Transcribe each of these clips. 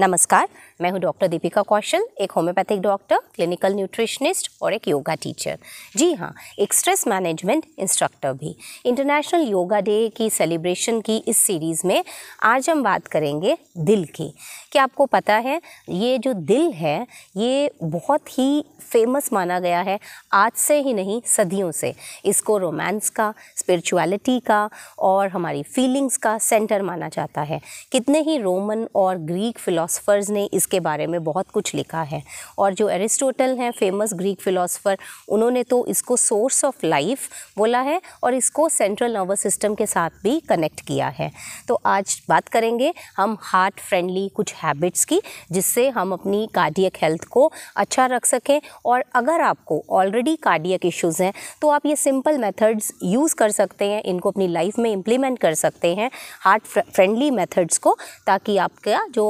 नमस्कार मैं हूं डॉक्टर दीपिका कौशल एक होम्योपैथिक डॉक्टर क्लिनिकल न्यूट्रिशनिस्ट और एक योगा टीचर जी हाँ एक स्ट्रेस मैनेजमेंट इंस्ट्रक्टर भी इंटरनेशनल योगा डे की सेलिब्रेशन की इस सीरीज़ में आज हम बात करेंगे दिल की क्या आपको पता है ये जो दिल है ये बहुत ही फेमस माना गया है आज से ही नहीं सदियों से इसको रोमांस का स्पिरिचुअलिटी का और हमारी फीलिंग्स का सेंटर माना जाता है कितने ही रोमन और ग्रीक फिलो फ़िलासफ़र्स ने इसके बारे में बहुत कुछ लिखा है और जो एरिस्टोटल हैं फेमस ग्रीक फ़िलासफ़र उन्होंने तो इसको सोर्स ऑफ लाइफ बोला है और इसको सेंट्रल नर्वस सिस्टम के साथ भी कनेक्ट किया है तो आज बात करेंगे हम हार्ट फ्रेंडली कुछ हैबिट्स की जिससे हम अपनी कार्डियक हेल्थ को अच्छा रख सकें और अगर आपको ऑलरेडी कार्डियक इश्यूज़ हैं तो आप ये सिंपल मेथड्स यूज़ कर सकते हैं इनको अपनी लाइफ में इम्प्लीमेंट कर सकते हैं हार्ट फ्रेंडली मेथड्स को ताकि आपका जो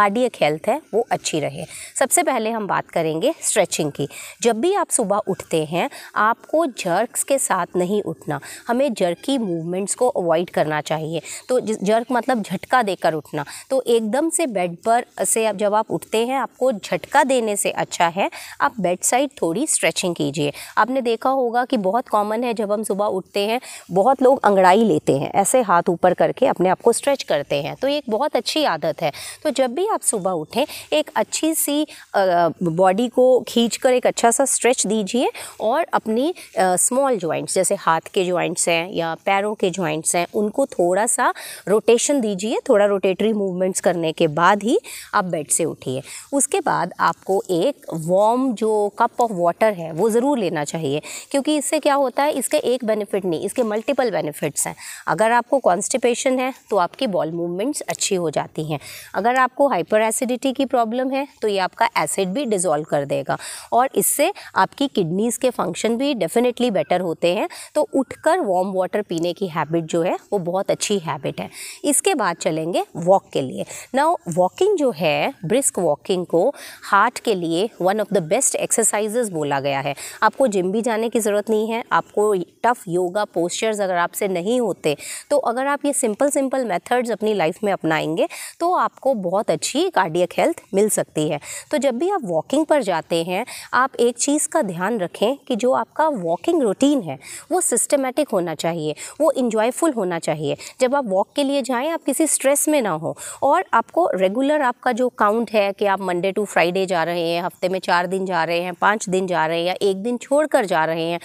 कार्डियक हेल्थ है वो अच्छी रहे सबसे पहले हम बात करेंगे स्ट्रेचिंग की जब भी आप सुबह उठते हैं आपको जर्क्स के साथ नहीं उठना हमें जर्की मूवमेंट्स को अवॉइड करना चाहिए तो जर्क मतलब झटका देकर उठना तो एकदम से बेड पर से अब जब आप उठते हैं आपको झटका देने से अच्छा है आप बेड साइड थोड़ी स्ट्रेचिंग कीजिए आपने देखा होगा कि बहुत कॉमन है जब हम सुबह उठते हैं बहुत लोग अंगड़ाई लेते हैं ऐसे हाथ ऊपर करके अपने आप को स्ट्रेच करते हैं तो ये एक बहुत अच्छी आदत है तो जब भी आप सुबह उठें एक अच्छी सी बॉडी को खींच कर एक अच्छा सा स्ट्रेच दीजिए और अपनी स्मॉल जॉइंट्स जैसे हाथ के जॉइंट्स हैं या पैरों के जॉइंट्स हैं उनको थोड़ा सा रोटेशन दीजिए थोड़ा रोटेटरी मूवमेंट्स करने के बाद ही आप बेड से उठिए उसके बाद आपको एक वॉम जो कप ऑफ वाटर है वो ज़रूर लेना चाहिए क्योंकि इससे क्या होता है इसका एक बेनिफिट नहीं इसके मल्टीपल बेनिफिट्स हैं अगर आपको कॉन्स्टिपेशन है तो आपकी बॉल मूवमेंट्स अच्छी हो जाती हैं अगर आपको हाइपर एसिडिटी की प्रॉब्लम है तो ये आपका एसिड भी डिजोल्व कर देगा और इससे आपकी किडनीज़ के फंक्शन भी डेफिनेटली बेटर होते हैं तो उठकर वार्म वाटर पीने की हैबिट जो है वो बहुत अच्छी हैबिट है इसके बाद चलेंगे वॉक के लिए ना वॉकिंग जो है ब्रिस्क वॉकिंग को हार्ट के लिए one of the best exercises बोला गया है आपको जिम भी जाने की ज़रूरत नहीं है आपको टफ़ योगा पोस्चर्स अगर आपसे नहीं होते तो अगर आप ये सिंपल सिंपल मेथड्स अपनी लाइफ में अपनाएंगे तो आपको बहुत अच्छा अच्छी कार्डियक हेल्थ मिल सकती है तो जब भी आप वॉकिंग पर जाते हैं आप एक चीज़ का ध्यान रखें कि जो आपका वॉकिंग रूटीन है वो सिस्टमेटिक होना चाहिए वो इन्जॉयफुल होना चाहिए जब आप वॉक के लिए जाएँ आप किसी स्ट्रेस में ना हो और आपको रेगुलर आपका जो काउंट है कि आप मंडे टू फ्राइडे जा रहे हैं हफ्ते में चार दिन जा रहे हैं पाँच दिन जा रहे हैं या एक दिन छोड़ कर जा रहे हैं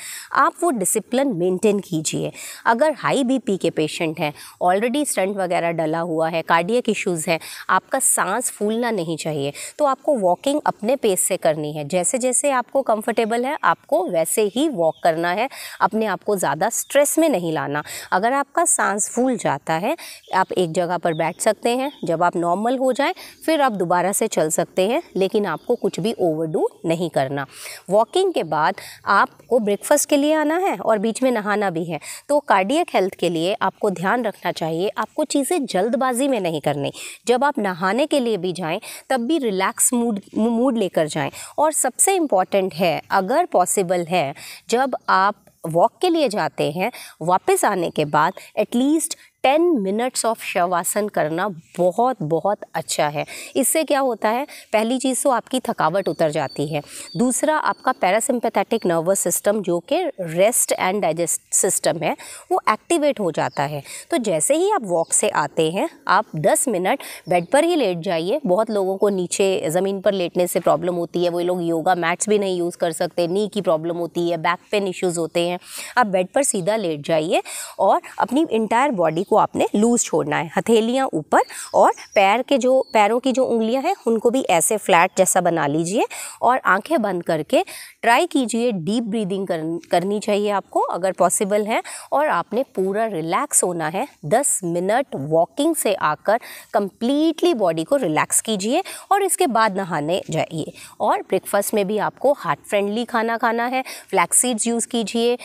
आप वो डिसिप्लिन मेंटेन कीजिए अगर हाई बीपी के पेशेंट हैं ऑलरेडी स्टंट वगैरह डला हुआ है कार्डियक इश्यूज़ हैं आपका सांस फूलना नहीं चाहिए तो आपको वॉकिंग अपने पेस से करनी है जैसे जैसे आपको कंफर्टेबल है आपको वैसे ही वॉक करना है अपने आप को ज़्यादा स्ट्रेस में नहीं लाना अगर आपका सांस फूल जाता है आप एक जगह पर बैठ सकते हैं जब आप नॉर्मल हो जाए फिर आप दोबारा से चल सकते हैं लेकिन आपको कुछ भी ओवरडू नहीं करना वॉकिंग के बाद आपको ब्रेकफास्ट के लिए आना है और बीच में नहाना भी है तो कार्डियक हेल्थ के लिए आपको ध्यान रखना चाहिए आपको चीज़ें जल्दबाजी में नहीं करनी जब आप नहाने के लिए भी जाएं तब भी रिलैक्स मूड मूड लेकर जाएं और सबसे इम्पॉर्टेंट है अगर पॉसिबल है जब आप वॉक के लिए जाते हैं वापस आने के बाद एटलीस्ट टेन मिनट्स ऑफ शवासन करना बहुत बहुत अच्छा है इससे क्या होता है पहली चीज़ तो आपकी थकावट उतर जाती है दूसरा आपका पैरासिम्पैथेटिक नर्वस सिस्टम जो कि रेस्ट एंड डाइजेस्ट सिस्टम है वो एक्टिवेट हो जाता है तो जैसे ही आप वॉक से आते हैं आप 10 मिनट बेड पर ही लेट जाइए बहुत लोगों को नीचे ज़मीन पर लेटने से प्रॉब्लम होती है वो लोग योगा मैट्स भी नहीं यूज़ कर सकते नी की प्रॉब्लम होती है बैक पेन इश्यूज़ होते हैं आप बेड पर सीधा लेट जाइए और अपनी इंटायर बॉडी को उसको आपने लूज़ छोड़ना है हथेलियाँ ऊपर और पैर के जो पैरों की जो उंगलियाँ हैं उनको भी ऐसे फ्लैट जैसा बना लीजिए और आंखें बंद करके ट्राई कीजिए डीप ब्रीदिंग कर, करनी चाहिए आपको अगर पॉसिबल है और आपने पूरा रिलैक्स होना है दस मिनट वॉकिंग से आकर कम्प्लीटली बॉडी को रिलैक्स कीजिए और इसके बाद नहाने जाइए और ब्रेकफास्ट में भी आपको हार्ट फ्रेंडली खाना खाना है फ्लैक्सीड्स यूज़ कीजिए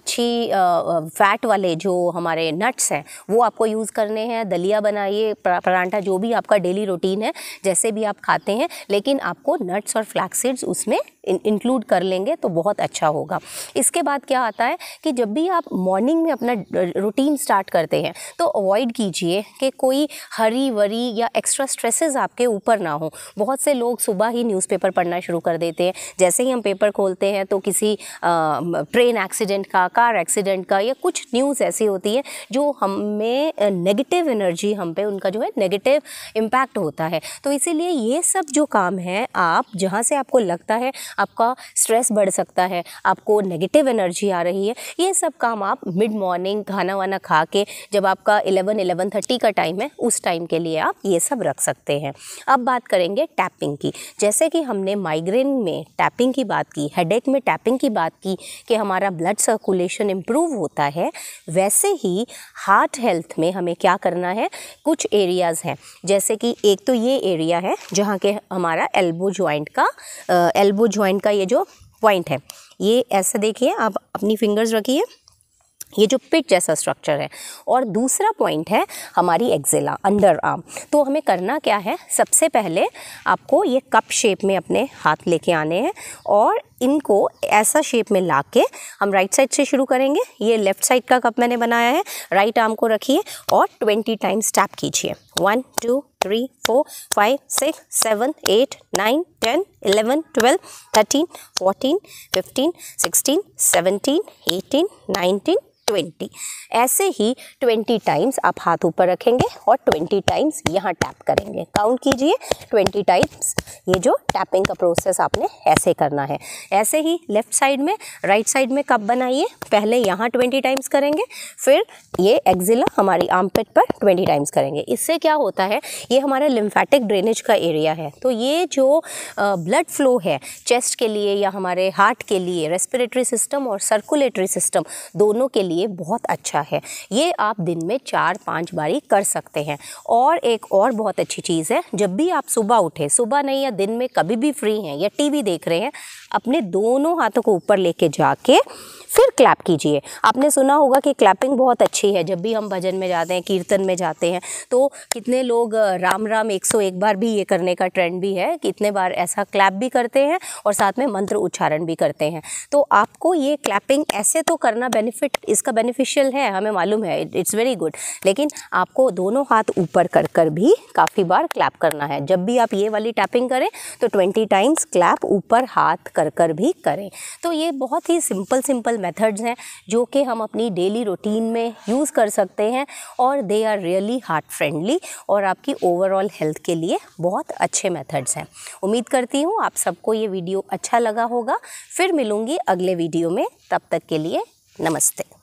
अच्छी फैट वाले जो हमारे नट्स हैं वो आपको यूज़ करने हैं दलिया बनाइए परांठा जो भी आपका डेली रूटीन है जैसे भी आप खाते हैं लेकिन आपको नट्स और फ्लैक्सीड्स उसमें इंक्लूड कर लेंगे तो बहुत अच्छा होगा इसके बाद क्या आता है कि जब भी आप मॉर्निंग में अपना रूटीन स्टार्ट करते हैं तो अवॉइड कीजिए कि कोई हरी वरी या एक्स्ट्रा स्ट्रेसेस आपके ऊपर ना हो बहुत से लोग सुबह ही न्यूज़पेपर पढ़ना शुरू कर देते हैं जैसे ही हम पेपर खोलते हैं तो किसी ट्रेन एक्सीडेंट का कार एक्सीडेंट का या कुछ न्यूज़ ऐसी होती है जो हमें नेगेटिव एनर्जी हम पे उनका जो है नेगेटिव इम्पैक्ट होता है तो इसीलिए ये सब जो काम है आप जहाँ से आपको लगता है आपका स्ट्रेस बढ़ सकता है आपको नेगेटिव एनर्जी आ रही है ये सब काम आप मिड मॉर्निंग खाना वाना खा के जब आपका इलेवन इलेवन थर्टी का टाइम है उस टाइम के लिए आप ये सब रख सकते हैं अब बात करेंगे टैपिंग की जैसे कि हमने माइग्रेन में टैपिंग की बात की हेड में टैपिंग की बात की कि हमारा ब्लड सर्कुलेशन इम्प्रूव होता है वैसे ही हार्ट हेल्थ में हमें क्या करना है कुछ एरियाज़ हैं जैसे कि एक तो ये एरिया है जहाँ के हमारा एल्बो ज्वाइंट का एल्बो uh, ज्वाइंट का ये जो पॉइंट है ये ऐसे देखिए आप अपनी फिंगर्स रखिए ये जो पिट जैसा स्ट्रक्चर है और दूसरा पॉइंट है हमारी एक्जिला अंडर आर्म तो हमें करना क्या है सबसे पहले आपको ये कप शेप में अपने हाथ लेके आने हैं और इनको ऐसा शेप में ला के हम राइट साइड से शुरू करेंगे ये लेफ्ट साइड का कप मैंने बनाया है राइट आर्म को रखिए और ट्वेंटी टाइम्स टैप कीजिए one two three four five six seven eight nine ten eleven twelve thirteen fourteen fifteen sixteen seventeen eighteen nineteen twenty ऐसे ही ट्वेंटी टाइम्स आप हाथ ऊपर रखेंगे और ट्वेंटी टाइम्स यहाँ टैप करेंगे काउंट कीजिए ट्वेंटी टाइम्स ये जो टैपिंग का प्रोसेस आपने ऐसे करना है ऐसे ही लेफ्ट साइड में राइट right साइड में कप बनाइए पहले यहाँ ट्वेंटी टाइम्स करेंगे फिर ये एक्जिला हमारी आमपेट पर ट्वेंटी टाइम्स करेंगे इससे क्या होता है ये हमारा लिम्फेटिक ड्रेनेज का एरिया है तो ये जो ब्लड फ्लो है चेस्ट के लिए या हमारे हार्ट के लिए रेस्पिरेटरी सिस्टम और सर्कुलेटरी सिस्टम दोनों के लिए बहुत अच्छा है ये आप दिन में चार पाँच बारी कर सकते हैं और एक और बहुत अच्छी चीज़ है जब भी आप सुबह उठे सुबह नहीं या दिन में कभी भी फ्री हैं या टीवी देख रहे हैं अपने कीजिए दोनों हाथों को ऊपर लेके जाके फिर क्लैप कीजिए आपने सुना होगा कि क्लैपिंग बहुत अच्छी है जब भी हम भजन में जाते हैं कीर्तन में जाते हैं तो कितने लोग राम राम 101 बार भी ये करने का ट्रेंड भी है कितने बार ऐसा क्लैप भी करते हैं और साथ में मंत्र उच्चारण भी करते हैं तो आपको ये क्लैपिंग ऐसे तो करना बेनिफिट इसका बेनिफिशियल है हमें मालूम है इट्स वेरी गुड लेकिन आपको दोनों हाथ ऊपर कर कर भी काफ़ी बार क्लैप करना है जब भी आप ये वाली टैपिंग करें तो ट्वेंटी टाइम्स क्लैप ऊपर हाथ कर कर पर भी करें तो ये बहुत ही सिंपल सिंपल मेथड्स हैं जो कि हम अपनी डेली रूटीन में यूज़ कर सकते हैं और they are really heart friendly और आपकी ओवरऑल हेल्थ के लिए बहुत अच्छे मेथड्स हैं उम्मीद करती हूँ आप सबको ये वीडियो अच्छा लगा होगा फिर मिलूँगी अगले वीडियो में तब तक के लिए नमस्ते